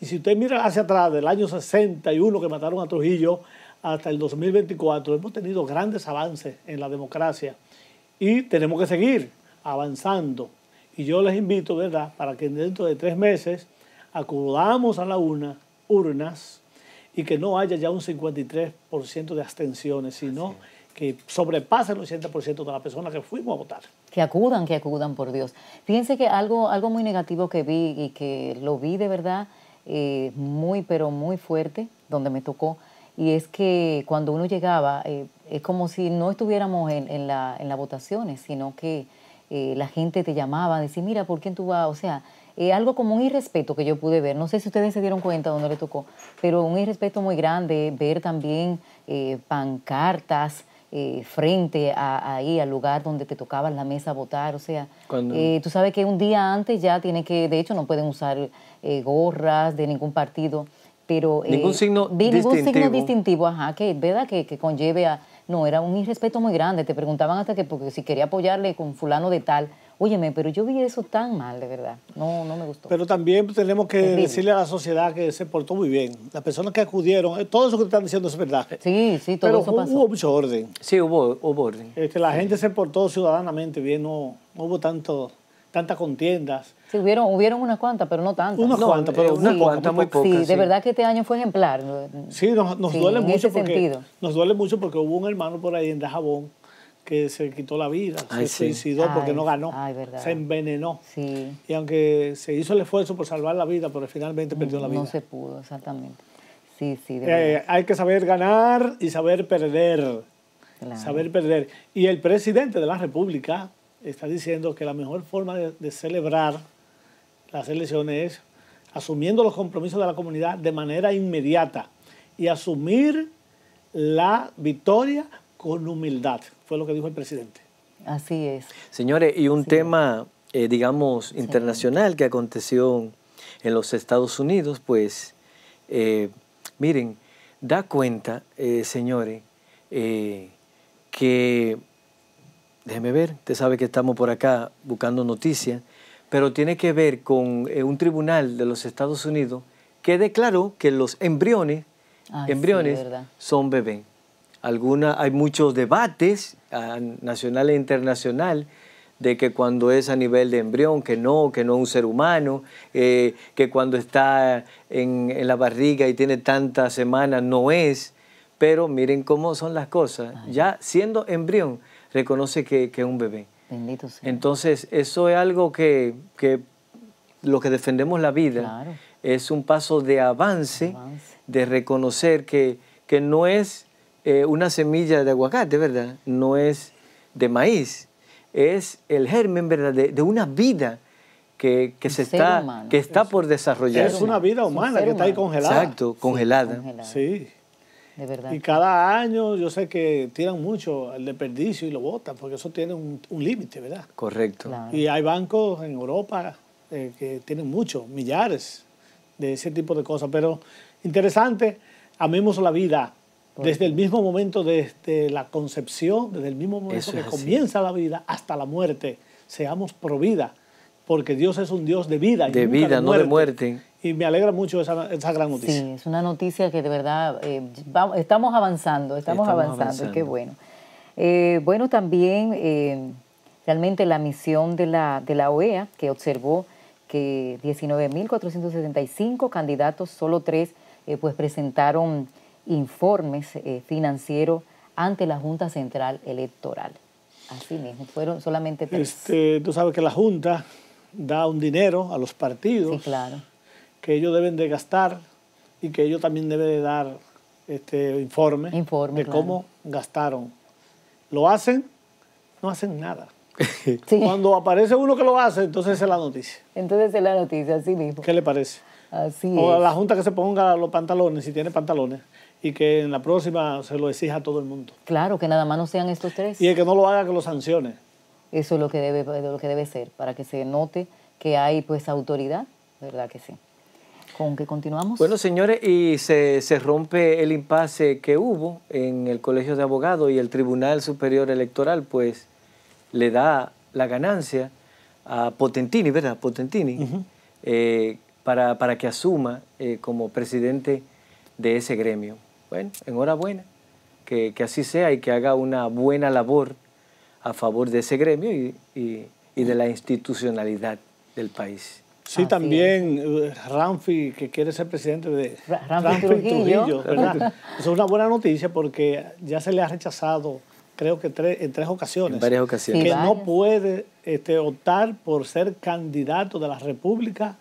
[SPEAKER 2] y si usted mira hacia atrás, del año 61 que mataron a Trujillo hasta el 2024, hemos tenido grandes avances en la democracia y tenemos que seguir avanzando. Y yo les invito, ¿verdad?, para que dentro de tres meses acudamos a la una, urnas y que no haya ya un 53% de abstenciones, sino que sobrepase el 80% de las personas que fuimos a
[SPEAKER 1] votar. Que acudan, que acudan, por Dios. Fíjense que algo, algo muy negativo que vi y que lo vi de verdad eh, muy, pero muy fuerte, donde me tocó, y es que cuando uno llegaba, eh, es como si no estuviéramos en, en, la, en las votaciones, sino que eh, la gente te llamaba, decía, mira, ¿por quién tú vas? O sea, eh, algo como un irrespeto que yo pude ver. No sé si ustedes se dieron cuenta donde le tocó, pero un irrespeto muy grande, ver también eh, pancartas, eh, frente a, ahí al lugar donde te tocaba la mesa votar. O sea, eh, tú sabes que un día antes ya tiene que, de hecho, no pueden usar eh, gorras de ningún partido, pero ningún signo Ningún signo distintivo, ajá, que verdad que, que, conlleve a no era un irrespeto muy grande. Te preguntaban hasta que porque si quería apoyarle con fulano de tal. Óyeme, pero yo vi eso tan mal, de verdad.
[SPEAKER 2] No, no me gustó. Pero también tenemos que decirle a la sociedad que se portó muy bien. Las personas que acudieron, eh, todo eso que están diciendo es verdad. Sí, sí, todo eso pasó. hubo mucho orden. Sí, hubo, hubo orden. la gente se portó ciudadanamente bien, no, hubo tanto tantas contiendas.
[SPEAKER 1] Sí, hubieron, hubieron unas cuantas, pero no tantas. Unas cuantas, pero eh, unas cuantas, muy pocas. Sí, de verdad que este año fue ejemplar.
[SPEAKER 2] Sí, nos, duele mucho porque nos duele mucho porque hubo un hermano por ahí en Dajabón que se quitó la vida, se suicidó porque no ganó, se envenenó. Y aunque se hizo el esfuerzo por salvar la vida, pero finalmente perdió la vida. No se
[SPEAKER 1] pudo, exactamente. Eh, hay que saber ganar
[SPEAKER 2] y saber perder. Saber perder. Y el presidente de la República está diciendo que la mejor forma de, de celebrar las elecciones es asumiendo los compromisos de la comunidad de manera inmediata y asumir la victoria con humildad fue lo que dijo el presidente. Así es.
[SPEAKER 3] Señores, y un tema, eh, digamos, internacional que aconteció en los Estados Unidos, pues, eh, miren, da cuenta, eh, señores, que, déjeme ver, usted sabe que estamos por acá buscando noticias, pero tiene que ver con un tribunal de los Estados Unidos que declaró que los embriones, embriones son bebés alguna, hay muchos debates nacional e internacional de que cuando es a nivel de embrión, que no, que no es un ser humano, eh, que cuando está en, la barriga y tiene tantas semanas no es, pero miren cómo son las cosas. Ya siendo embrión, reconoce que, es un bebé. Bendito Entonces, eso es algo que, lo que defendemos la vida es un paso de avance, de reconocer que, que no es eh, una semilla de aguacate, ¿verdad? No es de maíz, es el germen, ¿verdad? De, una vida que, está, que está por desarrollarse. Es una vida humana que está ahí congelada. Exacto, congelada. Sí,
[SPEAKER 1] De verdad. Y
[SPEAKER 2] cada año yo sé que tiran mucho el desperdicio y lo botan, porque eso tiene un, límite,
[SPEAKER 3] ¿verdad? Correcto. Y
[SPEAKER 2] hay bancos en Europa eh, que tienen muchos, millares de ese tipo de cosas, pero interesante, amemos la vida, desde el mismo momento, de la concepción, desde el mismo momento que comienza la vida hasta la muerte, seamos pro vida, porque Dios es un Dios de vida. De y vida, no de muerte. Y me alegra mucho esa, gran noticia. Sí, es
[SPEAKER 1] una noticia que de verdad eh, estamos avanzando, estamos, avanzando, qué bueno. Eh, bueno, también eh, realmente la misión de la, de la OEA, que observó que 19.475 candidatos, solo tres, pues presentaron informes eh, financieros ante la Junta Central Electoral. Así mismo, fueron solamente tres.
[SPEAKER 2] Este, tú sabes que la Junta da un dinero a los partidos que ellos deben de gastar y que ellos también deben de dar este informe, de cómo gastaron. Lo hacen, no hacen nada. Cuando aparece uno que lo hace, entonces es la noticia. Entonces es la noticia, así mismo. ¿Qué le parece? o a la Junta que se ponga los pantalones, si tiene pantalones, y que en la próxima se lo exija a todo el mundo.
[SPEAKER 1] Claro, que nada más no sean estos tres.
[SPEAKER 2] Y el que no lo haga, que lo sancione.
[SPEAKER 1] Eso es lo que debe, lo que debe ser, para que se note que hay pues autoridad, ¿verdad que sí? ¿Con que continuamos?
[SPEAKER 3] Bueno, señores, y se, rompe el impasse que hubo en el Colegio de Abogados y el Tribunal Superior Electoral, pues le da la ganancia a Potentini, ¿verdad? Potentini, eh, para, que asuma eh, como presidente de ese gremio. Bueno, enhorabuena, que, así sea y que haga una buena labor a favor de ese gremio y, de la institucionalidad del país. Sí, también
[SPEAKER 2] eh, Ramfi, que quiere ser presidente de Ramfi, Trujillo. es una buena noticia porque ya se le ha rechazado, creo que en tres ocasiones. varias ocasiones. que no puede este, optar por ser candidato de la República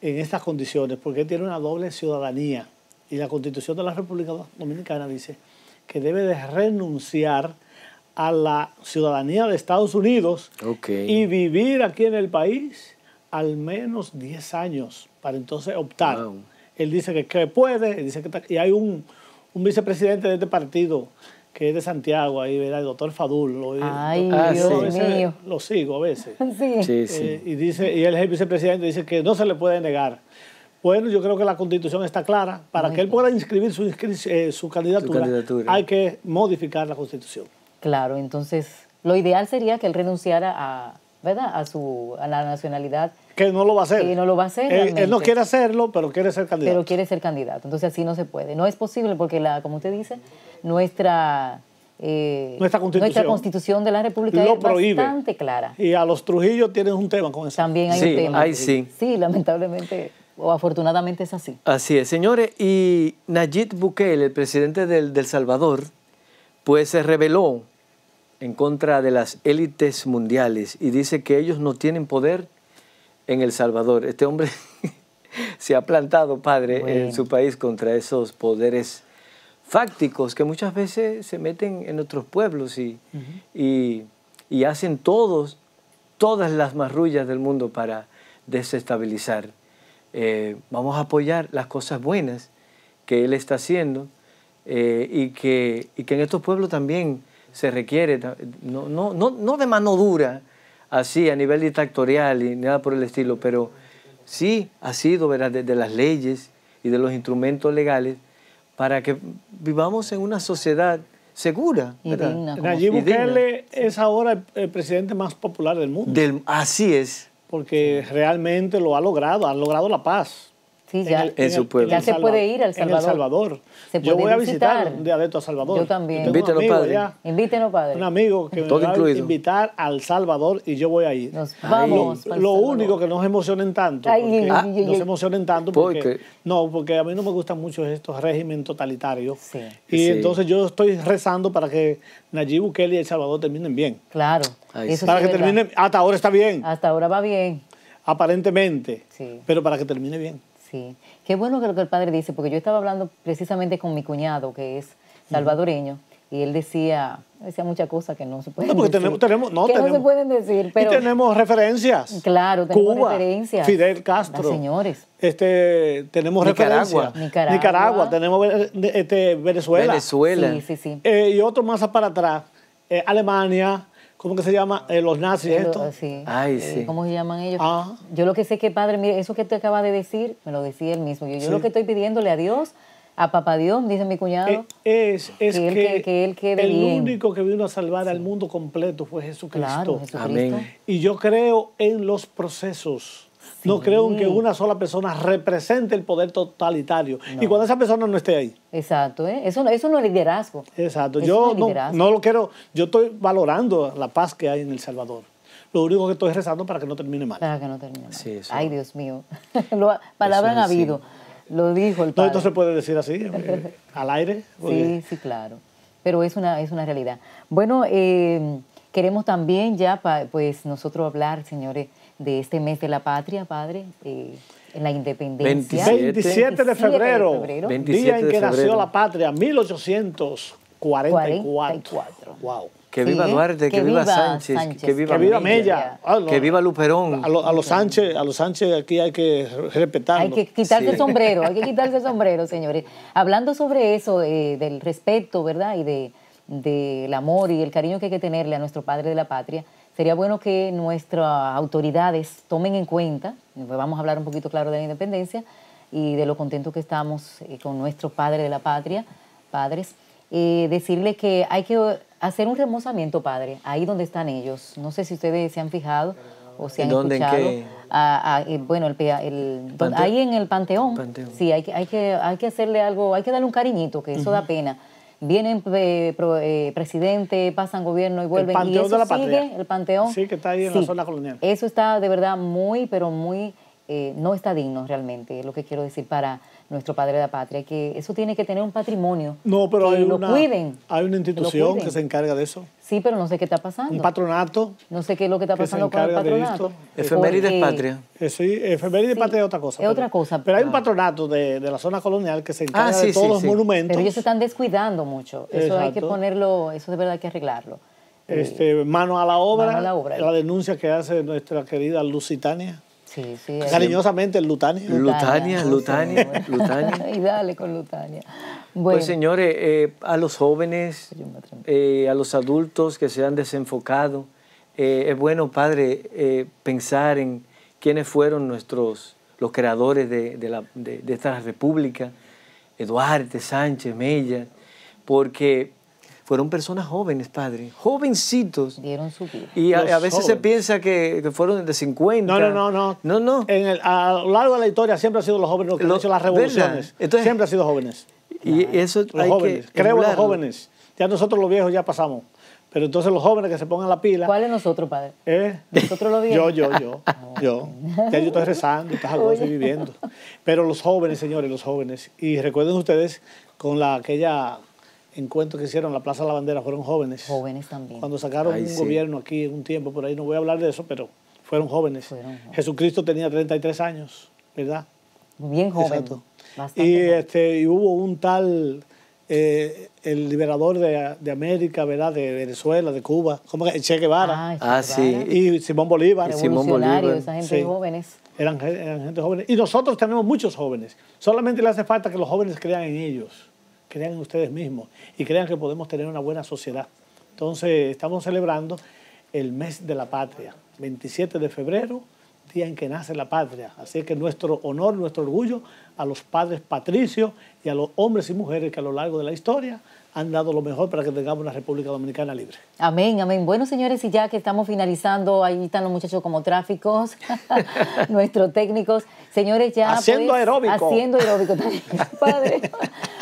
[SPEAKER 2] en estas condiciones, porque tiene una doble ciudadanía y la Constitución de la República Dominicana dice que debe de renunciar a la ciudadanía de Estados Unidos y vivir aquí en el país al menos 10 años para entonces optar. Él dice que, puede, dice que y hay un, vicepresidente de este partido que es de Santiago, ahí, El doctor Fadul. Lo, Ay, Dios mío. Lo sigo a veces. Sí, eh, y, dice, y él es el vicepresidente, dice que no se le puede negar bueno, yo creo que la constitución está clara. Para que él pueda inscribir eh, su, candidatura, hay que modificar la constitución.
[SPEAKER 1] Claro, entonces lo ideal sería que él renunciara a, ¿verdad? a, su, a la nacionalidad. Que no lo va a hacer. Que no lo va a hacer. Él, no quiere
[SPEAKER 2] hacerlo, pero quiere ser candidato. Pero
[SPEAKER 1] quiere ser candidato. Entonces así no se puede. No es posible porque, la, como usted dice, nuestra eh, nuestra, constitución, de la República es bastante clara.
[SPEAKER 3] Y a los Trujillo tienen un tema con
[SPEAKER 1] eso. También hay un tema. Sí, lamentablemente o afortunadamente es así.
[SPEAKER 3] Así es, señores. Y Nayib Bukele, el presidente del, Salvador, pues se rebeló en contra de las élites mundiales y dice que ellos no tienen poder en El Salvador. Este hombre se ha plantado, padre, en su país contra esos poderes fácticos que muchas veces se meten en otros pueblos y, y, y hacen todos, todas las marrullas del mundo para desestabilizar eh, vamos a apoyar las cosas buenas que Él está haciendo eh, y, que, y que en estos pueblos también se requiere, no, no, de mano dura, así a nivel dictatorial y nada por el estilo, pero sí ha sido ¿verdad? De, las leyes y de los instrumentos legales para que vivamos en una sociedad segura.
[SPEAKER 2] es ahora el, presidente más popular del mundo.
[SPEAKER 3] así es
[SPEAKER 2] porque realmente lo ha logrado, ha logrado la paz
[SPEAKER 1] ya, en, Ya se puede ir al Salvador. En El Salvador.
[SPEAKER 2] yo voy a visitar un día de a Salvador. Yo también. Invítenos,
[SPEAKER 1] padre. padre. Un amigo que me va a
[SPEAKER 2] invitar al Salvador y yo voy a ir. vamos. Lo, único que nos emocionen tanto. Ah, nos emocionen tanto porque, No, porque a mí no me gustan mucho estos regímenes totalitarios. Y entonces yo estoy rezando para que Nayib Bukele y El Salvador terminen bien. Claro. para que terminen. Hasta ahora está bien. Hasta ahora va bien. Aparentemente. Pero para que termine bien
[SPEAKER 1] qué bueno que lo que el padre dice, porque yo estaba hablando precisamente con mi cuñado, que es salvadoreño, y él decía, decía muchas cosas que no se pueden no, decir. Tenemos, tenemos, no, que tenemos, no se pueden decir, pero... Y tenemos referencias. Claro, tenemos Cuba, referencias. Fidel Castro. señores.
[SPEAKER 2] Este, tenemos referencias. Nicaragua. Nicaragua, tenemos este, Venezuela. Venezuela. Sí, sí, sí. Eh, y otro más para atrás, eh, Alemania, ¿Cómo que se llama? Eh, los nazis, eh, esto. Ay, eh, sí. ¿Cómo
[SPEAKER 1] se llaman ellos? Ah. Yo lo que sé que, padre, mire, eso que te acabas de decir, me lo decía él mismo. Yo, lo que estoy pidiéndole a Dios, a papá Dios, dice mi cuñado,
[SPEAKER 2] es, que, él, que, el único que vino a salvar al mundo completo fue Jesucristo. Claro, Jesucristo. Amén. Y yo creo en los procesos no creo en que una sola persona represente el poder totalitario. Y cuando esa persona no esté ahí.
[SPEAKER 1] Exacto, ¿eh? eso, eso no es liderazgo.
[SPEAKER 2] Exacto, yo no, lo quiero, yo estoy valorando la paz que hay en El Salvador lo único que estoy rezando para que no termine mal. Para que no termine mal. Ay, Dios mío. Palabra han habido. Lo dijo el padre. Todo esto se puede decir así, eh, al aire. Sí,
[SPEAKER 1] sí, claro. Pero es una, es una realidad. Bueno, eh, queremos también ya, pues, nosotros hablar, señores, de este mes de la patria, padre, eh, en la independencia.
[SPEAKER 2] 27, de febrero, día en que nació la patria, 1844. Wow. Que viva Duarte, que, viva, Sánchez, que viva, Mella, que viva ah, Luperón. A, los Sánchez, a los Sánchez aquí hay que respetarlo. Hay que quitarse el sombrero,
[SPEAKER 1] hay que quitarse el sombrero, señores. Hablando sobre eso, eh, del respeto, ¿verdad? Y de, del amor y el cariño que hay que tenerle a nuestro padre de la patria, sería bueno que nuestras autoridades tomen en cuenta, pues vamos a hablar un poquito claro de la independencia y de lo contentos que estamos eh, con nuestro padre de la patria, padres, eh, decirle que hay que hacer un remozamiento, padre, ahí donde están ellos. No sé si ustedes se han fijado o se han escuchado. Eh, bueno, el, ahí en el panteón. Sí, hay que, hay, que, hay que hacerle algo, hay que darle un cariñito, que eso da pena vienen eh, eh, presidente, pasan gobierno y vuelven. El panteón y eso sigue, El panteón. Sí, que está ahí en la zona colonial. Eso está de verdad muy, pero muy, eh, no está digno realmente, es lo que quiero decir para nuestro padre de la patria, que eso tiene que tener un patrimonio. No, pero hay, una, cuiden,
[SPEAKER 2] hay una institución que, se encarga de eso.
[SPEAKER 1] Sí, pero no sé qué está pasando. Un patronato. No sé qué es lo que está pasando con el patronato.
[SPEAKER 2] Efemérides de patria. Eh, sí, efemérides patria es otra cosa. Es otra cosa. Pero, hay un ah. patronato de, la zona colonial que se ah, encarga de todos los monumentos. Pero ellos se
[SPEAKER 1] están descuidando mucho. Eso hay que ponerlo, eso de verdad hay que arreglarlo.
[SPEAKER 2] Este, mano a la obra. Mano a la obra. La denuncia que hace nuestra querida Lusitania. Sí, Cariñosamente, Lutania. Lutania,
[SPEAKER 1] Lutania, Lutania. y dale con Lutania. Pues
[SPEAKER 3] señores, eh, a los jóvenes, eh, a los adultos que se han desenfocado, eh, es bueno, Padre, pensar en quiénes fueron nuestros, los creadores de, de, de esta república, Eduardo, Sánchez, Mella, porque fueron personas jóvenes, padre, jovencitos. Dieron su vida. Y a, veces se piensa que, fueron de 50. No,
[SPEAKER 2] no, no. No, no. En a lo largo de la historia siempre han sido los jóvenes los que han hecho las revoluciones. siempre han sido jóvenes. Y eso los hay Que Creo en los jóvenes. Ya nosotros los viejos ya pasamos. Pero entonces los jóvenes que se pongan la pila. ¿Cuál es nosotros, padre? ¿Eh? Nosotros los viejos. Yo, yo, yo. Ah. yo. Ya yo estoy rezando, estás algo, estoy viviendo. Pero los jóvenes, señores, los jóvenes. Y recuerden ustedes con la aquella encuentros que hicieron en la Plaza de la Bandera fueron jóvenes. Jóvenes también. Cuando sacaron un gobierno aquí un tiempo, por ahí no voy a hablar de eso, pero fueron jóvenes. Jesucristo tenía 33 años, ¿verdad? Bien joven. Exacto. Y, Este, y hubo un tal, eh, el liberador de, de, América, ¿verdad? De Venezuela, de Cuba, como Che Guevara. Ah, ah sí. Y Simón Bolívar. Simón Bolívar. Esa gente jóvenes. Eran, eran gente jóvenes. Y nosotros tenemos muchos jóvenes. Solamente le hace falta que los jóvenes crean en ellos crean en ustedes mismos y crean que podemos tener una buena sociedad. Entonces, estamos celebrando el mes de la patria, 27 de febrero, día en que nace la patria. Así que nuestro honor, nuestro orgullo a los padres patricios y a los hombres y mujeres que a lo largo de la historia han dado lo mejor para que tengamos una República Dominicana libre.
[SPEAKER 1] Amén, amén. Bueno, señores, y ya que estamos finalizando, ahí están los muchachos como tráficos, nuestros técnicos. Señores, ya. Haciendo pues, aeróbico. Haciendo aeróbico también, padre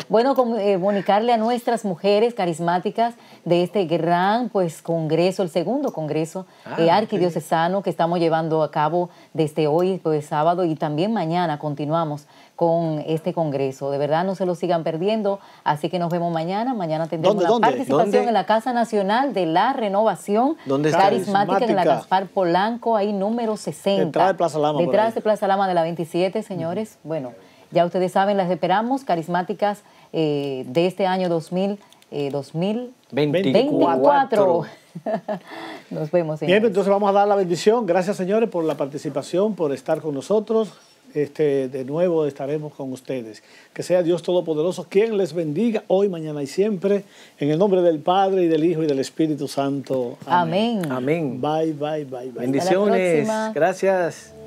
[SPEAKER 1] bueno eh, comunicarle a nuestras mujeres carismáticas de este gran pues congreso, el segundo congreso de ah, eh, arquidiocesano que estamos llevando a cabo desde hoy, pues sábado y también mañana continuamos con este congreso. De verdad no se lo sigan perdiendo, así que nos vemos mañana. Mañana tendremos la participación en la Casa Nacional de la Renovación Carismática en la Gaspar Polanco, ahí número 60. Detrás de Plaza Lama. Detrás de Plaza Lama de la 27, señores. Bueno. Ya ustedes saben, las esperamos, carismáticas eh, de este año 2000,
[SPEAKER 2] 2024. Eh,
[SPEAKER 1] Nos vemos. Señores. Bien, entonces
[SPEAKER 2] vamos a dar la bendición. Gracias, señores, por la participación, por estar con nosotros. Este, de nuevo estaremos con ustedes. Que sea Dios Todopoderoso quien les bendiga hoy, mañana y siempre. En el nombre del Padre y del Hijo y del Espíritu Santo. Amén. Amén. Bye, bye, bye, bye. Bendiciones.
[SPEAKER 3] Gracias.